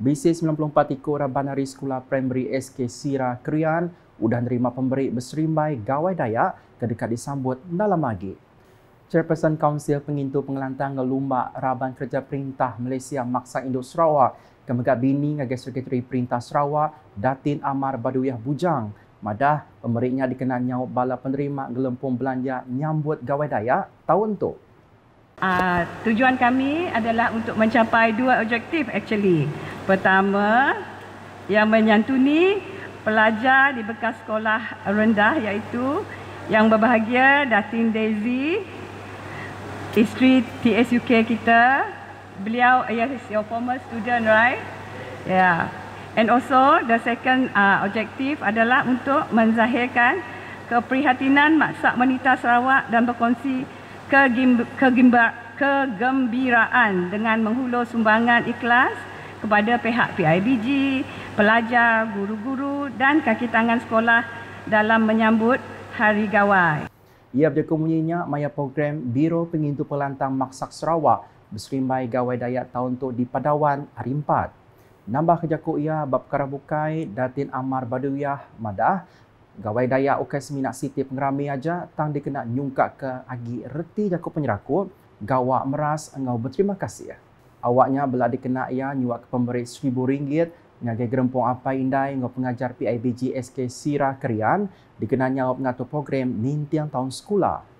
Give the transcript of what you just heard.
BC 94 Tiko Rabanari Sekolah Primary SK Sira Krian sudah menerima pemberi berserimbai gawai dayak ketika disambut dalam lagi. Chairperson Kaunsil Pengintu Pengelantang Ngelumba Raban Kerja Perintah Malaysia Maksa Induk Sarawak Kemegak Bini Ngagai Sekretari Perintah Sarawak Datin Amar Baduyah Bujang Madah pemberinya dikenal nyawab bala penerima gelempung belanja nyambut gawai dayak tahun tu. Uh, tujuan kami adalah untuk mencapai dua objektif actually. Pertama, yang menyantuni pelajar di bekas sekolah rendah iaitu yang berbahagia Datin Daisy, isteri TSUK kita. Beliau yes, your former student, right? Yeah. And also the second uh, objective adalah untuk menzahirkan keprihatinan maksa wanita Sarawak dan berkongsi kegembiraan dengan menghulur sumbangan ikhlas kepada pihak PIBG, pelajar, guru-guru dan kaki tangan sekolah dalam menyambut Hari Gawai. Ia berkemunyinya maya program Biro Pengintu Pelantang Maksak Sarawak berserimbai gawai dayak tahun itu di Padawan hari empat. Nambah kejaku ia bab karabukai Datin Amar Baduyah Madah Gawai daya ukai seminak siti pengerami aja tang dikena nyungka ke agi reti jaku penyeraku gawa meras engau berterima kasih ya awaknya bila dikena ia nyuak ke pemberi seribu ringgit ngagai gerempong apa indai ngau pengajar PIBG SK Sirah Kerian dikenanya ngau pengatur program nintian tahun sekolah.